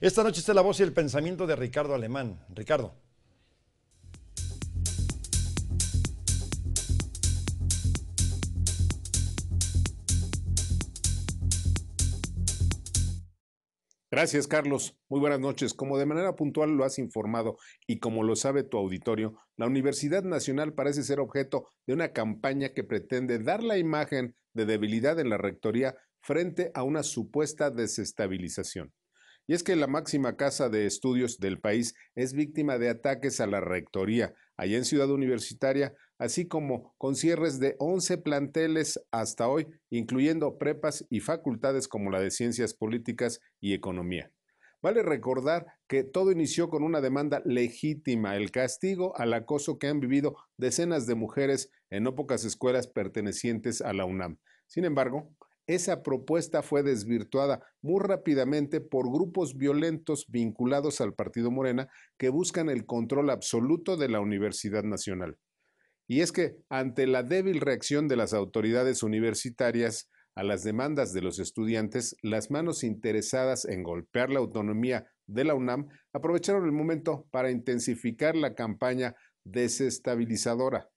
Esta noche está la voz y el pensamiento de Ricardo Alemán. Ricardo. Gracias, Carlos. Muy buenas noches. Como de manera puntual lo has informado y como lo sabe tu auditorio, la Universidad Nacional parece ser objeto de una campaña que pretende dar la imagen de debilidad en la rectoría frente a una supuesta desestabilización. Y es que la máxima casa de estudios del país es víctima de ataques a la rectoría, allá en Ciudad Universitaria, así como con cierres de 11 planteles hasta hoy, incluyendo prepas y facultades como la de Ciencias Políticas y Economía. Vale recordar que todo inició con una demanda legítima, el castigo al acoso que han vivido decenas de mujeres en no pocas escuelas pertenecientes a la UNAM. Sin embargo, esa propuesta fue desvirtuada muy rápidamente por grupos violentos vinculados al Partido Morena que buscan el control absoluto de la Universidad Nacional. Y es que, ante la débil reacción de las autoridades universitarias a las demandas de los estudiantes, las manos interesadas en golpear la autonomía de la UNAM aprovecharon el momento para intensificar la campaña desestabilizadora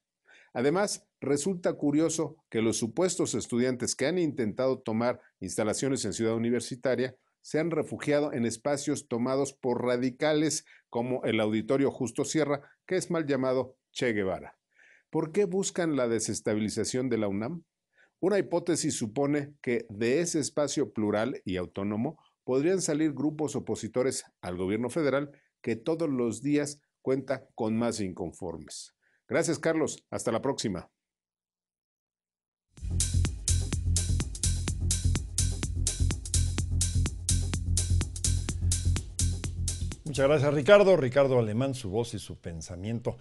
Además, resulta curioso que los supuestos estudiantes que han intentado tomar instalaciones en Ciudad Universitaria se han refugiado en espacios tomados por radicales como el Auditorio Justo Sierra, que es mal llamado Che Guevara. ¿Por qué buscan la desestabilización de la UNAM? Una hipótesis supone que de ese espacio plural y autónomo podrían salir grupos opositores al gobierno federal que todos los días cuenta con más inconformes. Gracias, Carlos. Hasta la próxima. Muchas gracias, Ricardo. Ricardo Alemán, su voz y su pensamiento.